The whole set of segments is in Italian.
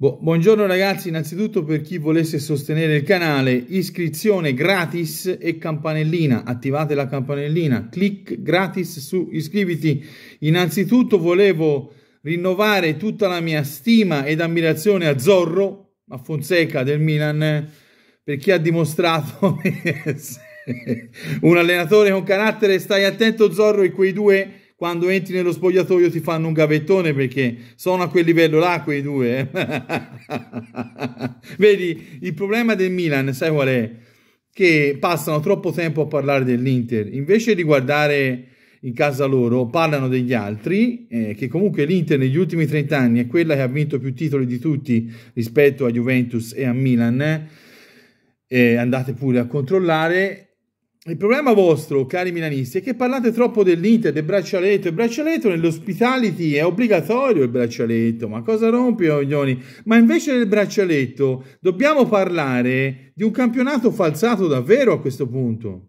buongiorno ragazzi, innanzitutto per chi volesse sostenere il canale, iscrizione gratis e campanellina, attivate la campanellina, clic gratis su iscriviti. Innanzitutto volevo rinnovare tutta la mia stima ed ammirazione a Zorro, a Fonseca del Milan, per chi ha dimostrato un allenatore con carattere, stai attento Zorro e quei due quando entri nello spogliatoio ti fanno un gavettone perché sono a quel livello là quei due. Eh. Vedi, il problema del Milan, sai qual è? Che passano troppo tempo a parlare dell'Inter, invece di guardare in casa loro, parlano degli altri, eh, che comunque l'Inter negli ultimi 30 anni è quella che ha vinto più titoli di tutti rispetto a Juventus e a Milan. Eh, andate pure a controllare il problema vostro, cari milanisti, è che parlate troppo dell'Inter, del braccialetto. Il braccialetto nell'ospitality è obbligatorio il braccialetto. Ma cosa rompi, Ognoni? Ma invece del braccialetto dobbiamo parlare di un campionato falsato davvero a questo punto.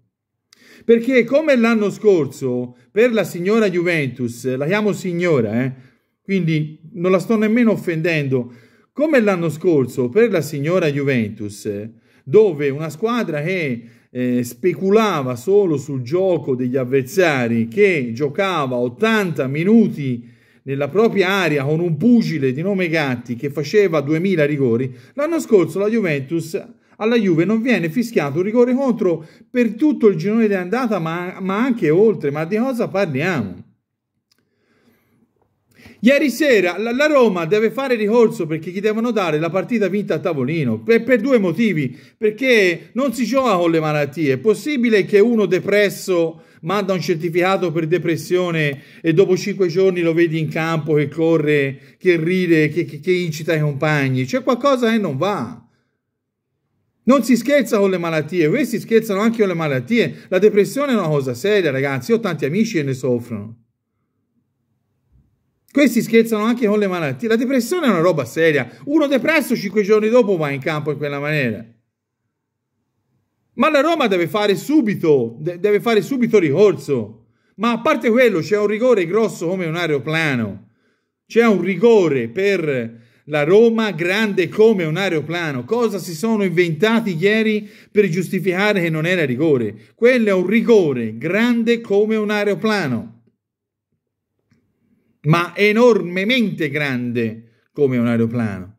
Perché come l'anno scorso, per la signora Juventus, la chiamo signora, eh? quindi non la sto nemmeno offendendo, come l'anno scorso per la signora Juventus, dove una squadra che eh, speculava solo sul gioco degli avversari, che giocava 80 minuti nella propria area con un pugile di nome Gatti che faceva 2000 rigori, l'anno scorso la Juventus alla Juve non viene fischiato un rigore contro per tutto il girone di andata, ma, ma anche oltre. Ma di cosa parliamo? Ieri sera la, Roma deve fare ricorso perché gli devono dare la partita vinta a tavolino per, per due motivi, perché non si gioca con le malattie, è possibile che uno depresso manda un certificato per depressione e dopo cinque giorni lo vedi in campo che corre, che ride, che, che, che incita i compagni, c'è qualcosa che non va. Non si scherza con le malattie, questi scherzano anche con le malattie, la depressione è una cosa seria ragazzi, io ho tanti amici che ne soffrono. Questi scherzano anche con le malattie. La depressione è una roba seria. Uno depresso cinque giorni dopo va in campo in quella maniera. Ma la Roma deve fare subito, deve fare subito ricorso. Ma a parte quello c'è un rigore grosso come un aeroplano. C'è un rigore per la Roma grande come un aeroplano. Cosa si sono inventati ieri per giustificare che non era rigore? Quello è un rigore grande come un aeroplano ma enormemente grande come un aeroplano.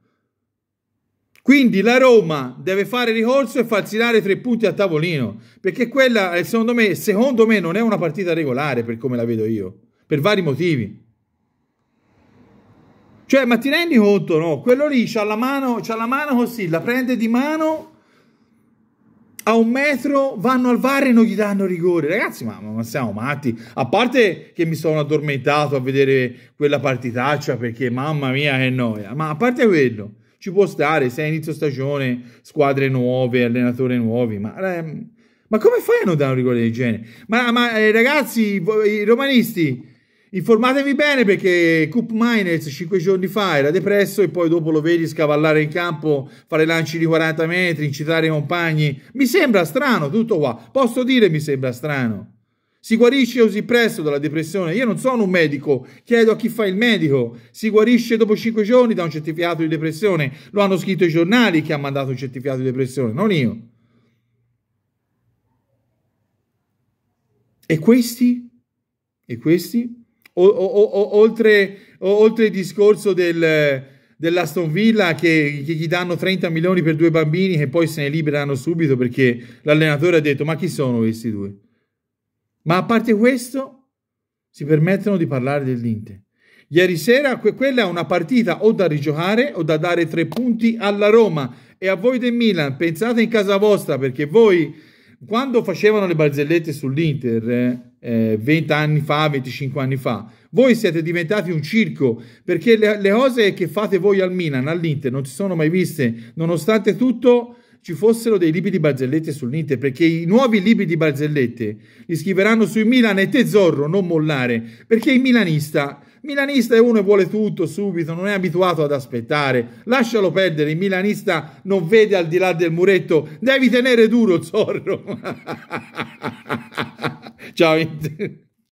Quindi la Roma deve fare ricorso e farsi dare tre punti a tavolino, perché quella eh, secondo me, secondo me non è una partita regolare per come la vedo io, per vari motivi. Cioè, ma ti rendi conto, no? Quello lì c'ha la mano, c'ha la mano così, la prende di mano a un metro vanno al VAR e non gli danno rigore. Ragazzi, ma, ma siamo matti. A parte che mi sono addormentato a vedere quella partitaccia perché mamma mia che noia. Ma a parte quello, ci può stare, sei inizio stagione, squadre nuove, allenatori nuovi, ma... Eh, ma come fai a non dare un rigore del genere? Ma, ma eh, ragazzi, voi, i romanisti, Informatevi bene perché Coop Miners 5 giorni fa era depresso e poi dopo lo vedi scavallare in campo, fare lanci di 40 metri, incitare i compagni. Mi sembra strano tutto qua. Posso dire mi sembra strano. Si guarisce così presto dalla depressione? Io non sono un medico, chiedo a chi fa il medico. Si guarisce dopo 5 giorni da un certificato di depressione. Lo hanno scritto i giornali che ha mandato il certificato di depressione, non io. E questi? E questi? O, o, o, oltre, oltre, il discorso del, dell'Aston Villa che, che, gli danno 30 milioni per due bambini che poi se ne liberano subito perché l'allenatore ha detto ma chi sono questi due? Ma a parte questo si permettono di parlare dell'Inter. Ieri sera que quella è una partita o da rigiocare o da dare tre punti alla Roma e a voi del Milan pensate in casa vostra perché voi quando facevano le barzellette sull'Inter... Eh, eh, 20 anni fa, 25 anni fa. Voi siete diventati un circo perché le, le cose che fate voi al Milan, all'Inter, non si sono mai viste, nonostante tutto ci fossero dei libri di barzellette sull'Inter, perché i nuovi libri di barzellette li scriveranno sui Milan e te Zorro non mollare, perché il milanista, milanista è uno e vuole tutto subito, non è abituato ad aspettare, lascialo perdere, il milanista non vede al di là del muretto, devi tenere duro Zorro. 教育。